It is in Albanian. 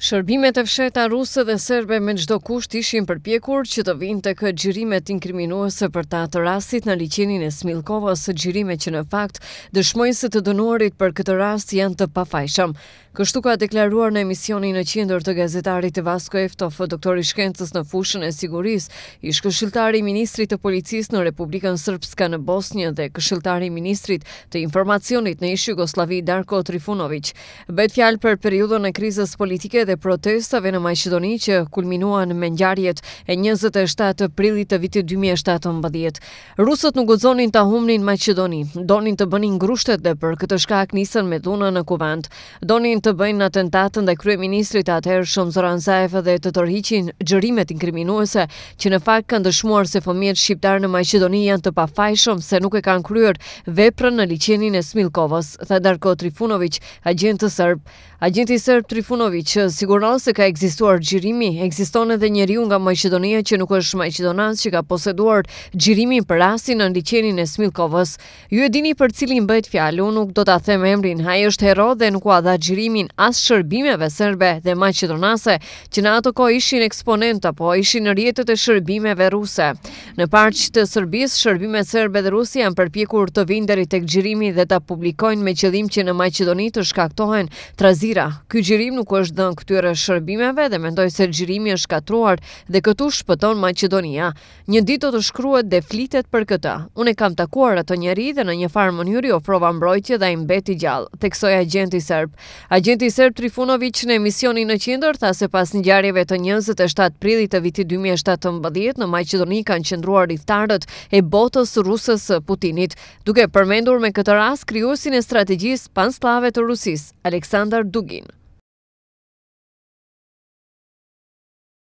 Shërbimet e fsheta rusë dhe serbe me gjdo kusht ishin përpjekur që të vinë të këtë gjirimet inkriminuese për ta të rastit në liqenin e Smilkova së gjirime që në fakt dëshmojnë se të dënuarit për këtë rast janë të pafajshëm. Kështu ka deklaruar në emisionin në qindër të gazetarit e Vasko Eftof, doktor i shkencës në fushën e siguris, ish këshiltari i ministrit të policis në Republikën Sërpska në Bosnjë dhe këshiltari i ministrit të informacionit në ishë Jugoslavi Darko Trifunovic. Bet fjalë për periudon e krizës politike dhe protestave në Majqedoni që kulminuan me ngjarjet e 27 prillit të vitit 2017. Rusët nuk guxonin ta humnin Majqedoni, donin të bënin ngrushtet dhe për këtë shkak nisën me dhunë në kuvent. Donin të bëjnë atentatën ndaj kryeministrit atëherë Zoran Zaev dhe të tërhiqin xhërimet inkriminuese që në fakt kanë dëshmuar se fëmijët shqiptar në Majqedoni janë të pafajshëm se nuk e kanë kryer veprën në liçenin e Smilkovës, tha Darko Trifunović, agjent serb. Agjenti serb Trifunovic siguron se ka ekzistuar xhirimi, ekziston edhe njeriu nga Maqedonia që nuk është maqedonas që ka poseduar xhirimin për rastin në liçenin e Smilkovës. Ju e dini për cilin bëhet fjalë, unë nuk do ta them emrin. Ai është hero dhe nuk ka dha xhirimin as shërbimeve serbe dhe maqedonase që në ato kohë ishin eksponent apo ishin në rjetet e shërbimeve ruse. Në parqë të Serbisë, shërbimet serbe dhe ruse janë përpjekur të vinë deri tek xhirimi dhe ta publikojnë me qëllim që në Maqedoni të shkaktohen trazira. Ky xhirim nuk është dhënë këtyre shërbimeve dhe mendoj se gjirimi është shkatruar dhe këtu shpëton Maqedonia. Një ditë do të shkruhet dhe flitet për këtë. Unë e kam takuar atë njerëz dhe në një farë mënyri ofrova mbrojtje dhe ai mbeti gjallë, teksoj agenti serb. Agjenti serb Trifunović në emisionin në qendër tha se pas ngjarjeve të 27 prillit të vitit 2017 në Maqedoni kanë qendruar rithtarët e botës rusës Putinit, duke përmendur me këtë rast krijuesin e strategjisë panslave të Rusisë, Aleksandar Dugin.